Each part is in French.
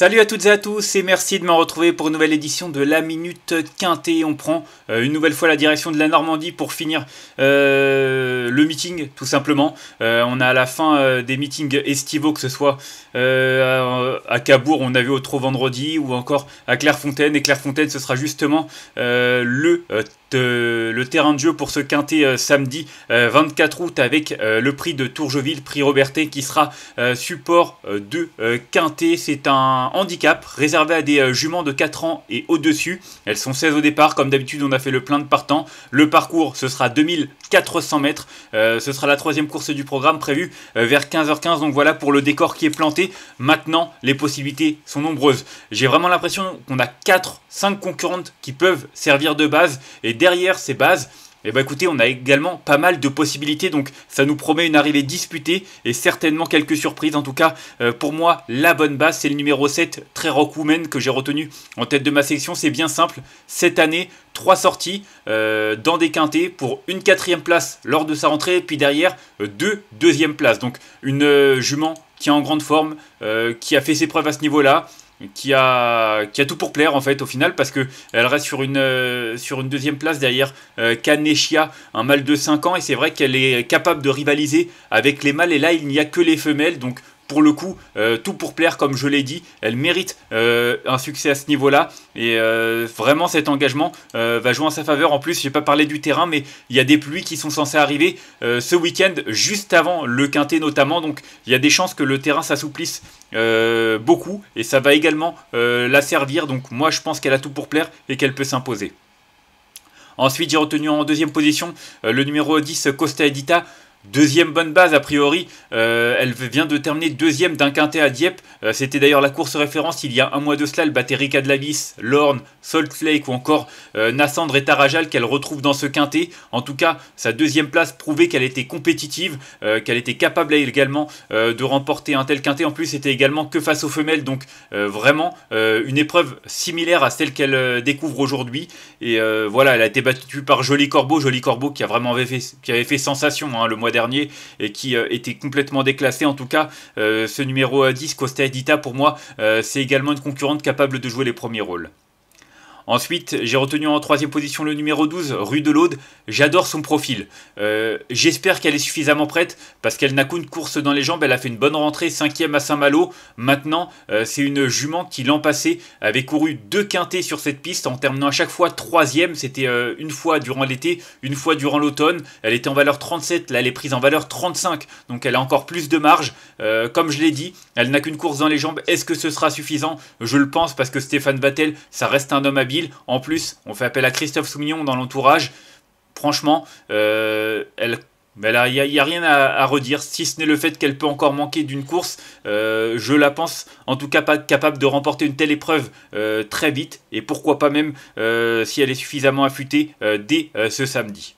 Salut à toutes et à tous et merci de m'en retrouver pour une nouvelle édition de la Minute Quintée. On prend euh, une nouvelle fois la direction de la Normandie pour finir euh, le meeting tout simplement. Euh, on a à la fin des meetings estivaux, que ce soit à, Cabourg, on a vu au vendredi, ou encore à Clairefontaine. Et Clairefontaine, ce sera justement le le terrain de jeu pour ce quintet euh, samedi 24 euh, août avec euh, le prix de Tourgeville, prix Robertet qui sera support de quintet. C'est un handicap réservé à des juments de 4 ans et au-dessus. Elles sont 16 au départ. Comme d'habitude, on a fait le plein de partants. Le parcours, ce sera 2400 mètres. ce sera la troisième course du programme prévue vers 15h15. Donc voilà pour le décor qui est planté. Maintenant, les possibilités sont nombreuses. J'ai vraiment l'impression qu'on a 4-5 concurrentes qui peuvent servir de base et derrière ces bases, eh ben, écoutez, on a également pas mal de possibilités, donc ça nous promet une arrivée disputée et certainement quelques surprises. En tout cas, euh, pour moi, la bonne base, c'est le numéro 7, très Rock Woman, que j'ai retenu en tête de ma section. C'est bien simple, cette année, trois sorties euh, dans des quintés pour une quatrième place lors de sa rentrée, puis derrière, euh, deux deuxième places. Donc une jument qui est en grande forme, qui a fait ses preuves à ce niveau-là qui a, qui a tout pour plaire en fait au final parce que elle reste sur une, euh, sur une deuxième place derrière Kanechia, Kaneshia, un mâle de 5 ans et c'est vrai qu'elle est capable de rivaliser avec les mâles et là il n'y a que les femelles donc pour le coup, euh, tout pour plaire, comme je l'ai dit. Elle mérite euh, un succès à ce niveau-là. Et euh, vraiment, cet engagement va jouer en sa faveur. En plus, je n'ai pas parlé du terrain, mais il y a des pluies qui sont censées arriver ce week-end, juste avant le quintet notamment. Donc, il y a des chances que le terrain s'assouplisse beaucoup. Et ça va également la servir. Donc, moi, je pense qu'elle a tout pour plaire et qu'elle peut s'imposer. Ensuite, j'ai retenu en deuxième position le numéro 10, Costa Edita. Deuxième bonne base, a priori, euh, elle vient de terminer deuxième d'un quintet à Dieppe. Euh, c'était d'ailleurs la course référence il y a un mois de cela. Elle battait Rika de Lavis, Lorne, Salt Lake ou encore euh, Nassandre et Tarajal qu'elle retrouve dans ce quintet. En tout cas, sa deuxième place prouvait qu'elle était compétitive, qu'elle était capable également de remporter un tel quintet. En plus, c'était également que face aux femelles, donc vraiment une épreuve similaire à celle qu'elle découvre aujourd'hui. Et voilà, elle a été battue par Jolie Corbeau, Jolie Corbeau qui a vraiment qui avait fait sensation hein, le mois dernier dernier et qui euh, était complètement déclassé. En tout cas, euh, ce numéro 10, euh, Costa Edita, pour moi, c'est également une concurrente capable de jouer les premiers rôles. Ensuite, j'ai retenu en troisième position le numéro 12, Rue de l'Aude. J'adore son profil. Euh, j'espère qu'elle est suffisamment prête parce qu'elle n'a qu'une course dans les jambes. Elle a fait une bonne rentrée, cinquième à Saint-Malo. Maintenant, euh, c'est une jument qui l'an passé avait couru deux quintés sur cette piste en terminant à chaque fois troisième. C'était euh, une fois durant l'été, une fois durant l'automne. Elle était en valeur 37, là elle est prise en valeur 35. Donc elle a encore plus de marge. comme je l'ai dit, elle n'a qu'une course dans les jambes. Est-ce que ce sera suffisant Je le pense parce que Stéphane Battel, ça reste un homme habile. En plus, on fait appel à Christophe Soumillon dans l'entourage. Franchement, euh, elle il n'y a, rien à, redire, si ce n'est le fait qu'elle peut encore manquer d'une course. Euh, je la pense en tout cas capable de remporter une telle épreuve euh, très vite, et pourquoi pas même si elle est suffisamment affûtée dès ce samedi.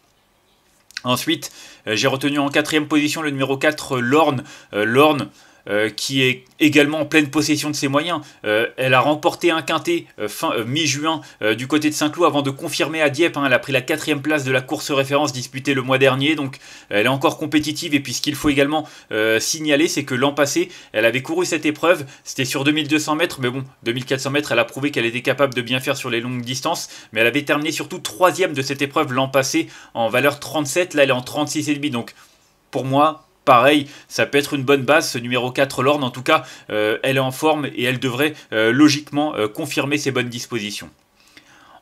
Ensuite, j'ai retenu en quatrième position le numéro 4, Lorne. Lorne, euh, qui est également en pleine possession de ses moyens. Euh, elle a remporté un quintet euh, fin mi-juin du côté de Saint-Cloud avant de confirmer à Dieppe. Hein. elle a pris la quatrième place de la course référence disputée le mois dernier, donc elle est encore compétitive. Et puis ce qu'il faut également signaler, c'est que l'an passé, elle avait couru cette épreuve. C'était sur 2200 mètres, mais bon, 2400 mètres, elle a prouvé qu'elle était capable de bien faire sur les longues distances. Mais elle avait terminé surtout troisième de cette épreuve l'an passé en valeur 37. Là, elle est en 36,5. Donc pour moi, pareil, ça peut être une bonne base. Ce numéro 4, Lorne, en tout cas, euh, elle est en forme et elle devrait euh, logiquement euh, confirmer ses bonnes dispositions.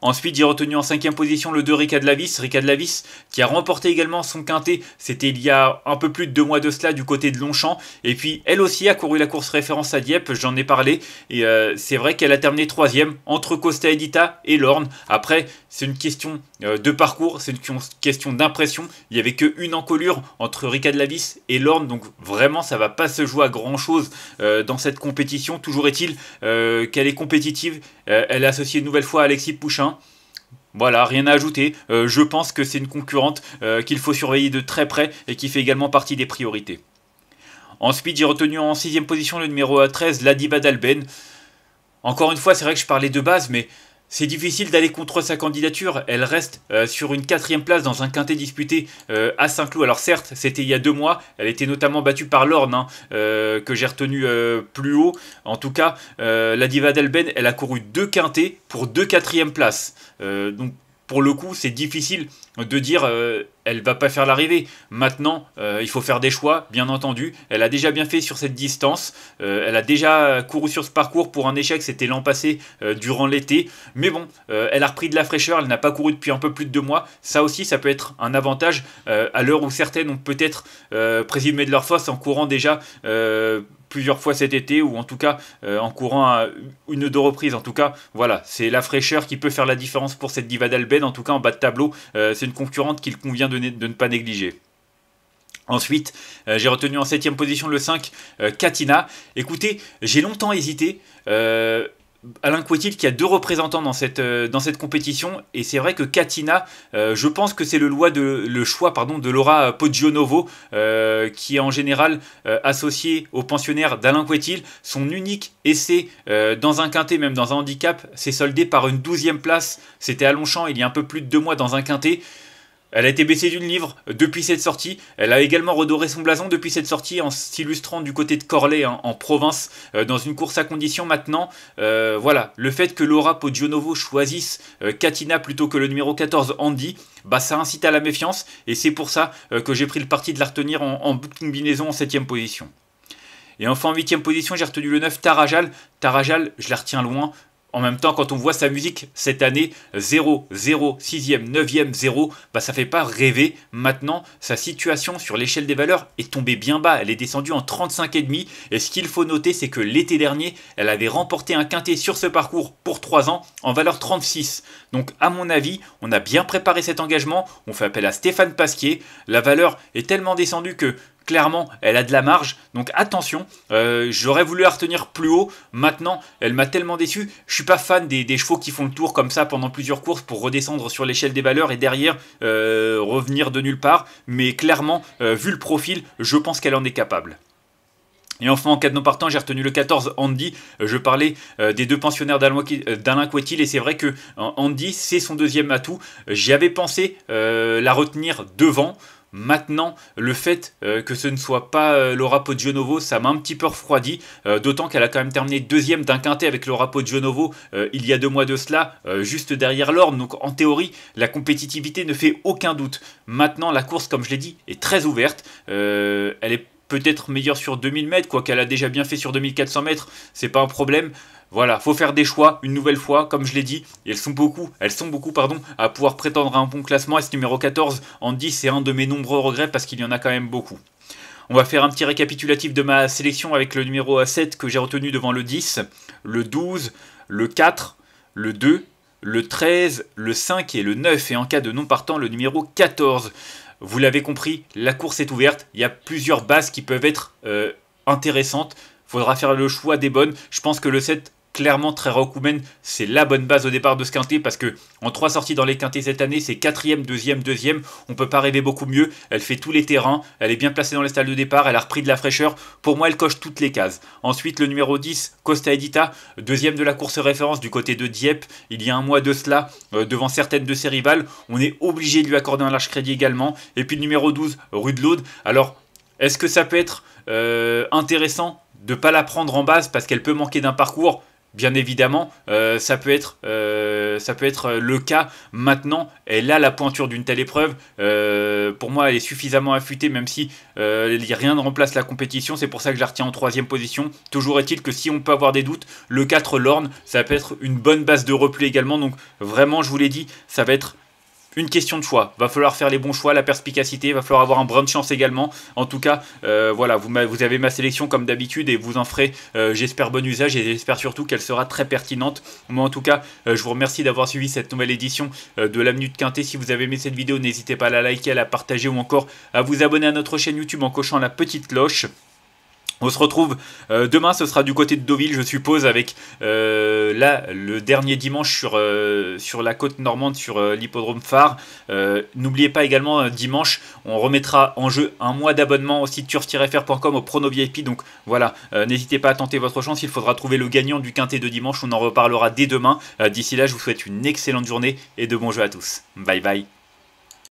Ensuite, j'ai retenu en cinquième position le 2 Rika de Lavis. Ricard de Lavis qui a remporté également son quintet. C'était il y a un peu plus de deux mois de cela du côté de Longchamp. Et puis, elle aussi a couru la course référence à Dieppe. J'en ai parlé. Et euh, c'est vrai qu'elle a terminé troisième entre Costa Edita et Lorne. Après, c'est une question euh, de parcours. C'est une question d'impression. Il n'y avait qu'une encolure entre Ricard de Lavis et Lorne. Donc, vraiment, ça ne va pas se jouer à grand chose euh, dans cette compétition. Toujours est-il qu'elle est compétitive. elle est associée une nouvelle fois à Alexis Pouchin. Hein. Voilà, rien à ajouter. Euh, je pense que c'est une concurrente euh, qu'il faut surveiller de très près et qui fait également partie des priorités. Ensuite, j'ai retenu en 6 position le numéro 13, Ladiba d'Alben. Encore une fois, c'est vrai que je parlais de base, mais c'est difficile d'aller contre sa candidature. Elle reste euh, sur une quatrième place dans un quintet disputé euh, à Saint-Cloud. Alors certes, c'était il y a deux mois. Elle était notamment battue par l'Orne, hein, euh, que j'ai retenu plus haut. En tout cas, la diva d'Alben, elle a couru deux quintets pour deux quatrièmes places. donc pour le coup, c'est difficile de dire euh, elle va pas faire l'arrivée. Maintenant, euh, il faut faire des choix, bien entendu. Elle a déjà bien fait sur cette distance. Euh, elle a déjà couru sur ce parcours pour un échec, c'était l'an passé durant l'été. Mais bon, elle a repris de la fraîcheur, elle n'a pas couru depuis un peu plus de deux mois. Ça aussi, ça peut être un avantage à l'heure où certaines ont peut-être présumé de leur force en courant déjà plusieurs fois cet été ou en tout cas en courant une ou deux reprises. En tout cas, voilà, c'est la fraîcheur qui peut faire la différence pour cette Diva Ben, En tout cas, en bas de tableau, c'est concurrente qu'il convient de, ne pas négliger. Ensuite, euh, j'ai retenu en septième position le 5, euh, Katina. Écoutez, j'ai longtemps hésité. Euh, Alain Quetil qui a deux représentants dans cette, euh, dans cette compétition et c'est vrai que Katina, euh, je pense que c'est le, choix de Laura Poggionovo euh, qui est en général associée au pensionnaire d'Alain Quetil. Son unique essai dans un quintet, même dans un handicap, s'est soldé par une douzième place. C'était à Longchamp il y a un peu plus de deux mois dans un quintet. Elle a été baissée d'une livre depuis cette sortie. Elle a également redoré son blason depuis cette sortie en s'illustrant du côté de Corley hein, en province euh, dans une course à condition maintenant. Euh, voilà, le fait que Laura Podionovo choisisse euh, Katina plutôt que le numéro 14 Andy, bah ça incite à la méfiance et c'est pour ça que j'ai pris le parti de la retenir en, en combinaison en 7ème position. Et enfin en 8 position, j'ai retenu le 9 Tarajal. Tarajal, je la retiens loin. En même temps, quand on voit sa musique cette année, 0, 0, 6e, 9e, 0, bah ça fait pas rêver. Maintenant, sa situation sur l'échelle des valeurs est tombée bien bas. Elle est descendue en 35,5. Et ce qu'il faut noter, c'est que l'été dernier, elle avait remporté un quintet sur ce parcours pour 3 ans en valeur 36. Donc, à mon avis, on a bien préparé cet engagement. On fait appel à Stéphane Pasquier. La valeur est tellement descendue que clairement, elle a de la marge. Donc attention, euh, j'aurais voulu la retenir plus haut. Maintenant, elle m'a tellement déçu. Je suis pas fan des, chevaux qui font le tour comme ça pendant plusieurs courses pour redescendre sur l'échelle des valeurs et derrière euh, revenir de nulle part. Mais clairement, euh, vu le profil, je pense qu'elle en est capable. Et enfin, en cas de non partant, j'ai retenu le 14, Andy. Je parlais des deux pensionnaires d'Alain Quetil, et c'est vrai que Andy, c'est son deuxième atout. J'avais pensé la retenir devant maintenant. Le fait euh, que ce ne soit pas euh, l'Orapo de Novo, ça m'a un petit peu refroidi, euh, d'autant qu'elle a quand même terminé deuxième d'un quintet avec de Novo il y a deux mois de cela, juste derrière l'orne. Donc en théorie, la compétitivité ne fait aucun doute. Maintenant, la course, comme je l'ai dit, est très ouverte. elle est peut-être meilleure sur 2000 mètres, quoi qu'elle a déjà bien fait sur 2400 mètres, c'est pas un problème. Voilà, faut faire des choix une nouvelle fois, comme je l'ai dit, et elles sont beaucoup, elles sont beaucoup, pardon, à pouvoir prétendre à un bon classement. Et ce numéro 14 en 10 c'est un de mes nombreux regrets parce qu'il y en a quand même beaucoup. On va faire un petit récapitulatif de ma sélection avec le numéro 7 que j'ai retenu devant le 10, le 12, le 4, le 2, le 13, le 5 et le 9, et en cas de non partant, le numéro 14. Vous l'avez compris, la course est ouverte, il y a plusieurs bases qui peuvent être intéressantes. Euh, intéressantes, faudra faire le choix des bonnes, je pense que le 7 clairement très Okumen, c'est la bonne base au départ de ce quintet parce que en trois sorties dans les quintets cette année, c'est quatrième, deuxième, deuxième. On peut pas rêver beaucoup mieux. Elle fait tous les terrains, elle est bien placée dans les stalles de départ, elle a repris de la fraîcheur. Pour moi, elle coche toutes les cases. Ensuite, le numéro 10, Costa Edita, deuxième de la course référence du côté de Dieppe. Il y a un mois de cela, euh, devant certaines de ses rivales, on est obligé de lui accorder un large crédit également. Et puis le numéro 12, l'Aude. Alors, est-ce que ça peut être euh, intéressant de ne pas la prendre en base parce qu'elle peut manquer d'un parcours Bien évidemment, euh, ça, peut être, euh, ça peut être euh, le cas maintenant. elle a la pointure d'une telle épreuve, pour moi, elle est suffisamment affûtée, même si rien ne remplace la compétition. C'est pour ça que je la retiens en troisième position. Toujours est-il que si on peut avoir des doutes, le 4 l'orne, ça peut être une bonne base de repli également. Donc vraiment, je vous l'ai dit, ça va être une question de choix. Va falloir faire les bons choix, la perspicacité, va falloir avoir un brin de chance également. En tout cas, euh, voilà, vous, avez ma sélection comme d'habitude et vous en ferez, euh, j'espère, bon usage et j'espère surtout qu'elle sera très pertinente. Moi, en tout cas, euh, je vous remercie d'avoir suivi cette nouvelle édition de la Minute Quintet. Si vous avez aimé cette vidéo, n'hésitez pas à la liker, à la partager ou encore à vous abonner à notre chaîne YouTube en cochant la petite cloche. On se retrouve euh, demain, ce sera du côté de Deauville, je suppose, avec euh, là le dernier dimanche sur, euh, sur la côte normande, sur l'hippodrome phare. N'oubliez pas également dimanche, on remettra en jeu un mois d'abonnement au site turf-fr.com au Prono VIP. Donc voilà, n'hésitez pas à tenter votre chance. Il faudra trouver le gagnant du quintet de dimanche. On en reparlera dès demain. D'ici là, je vous souhaite une excellente journée et de bons jeux à tous. Bye bye.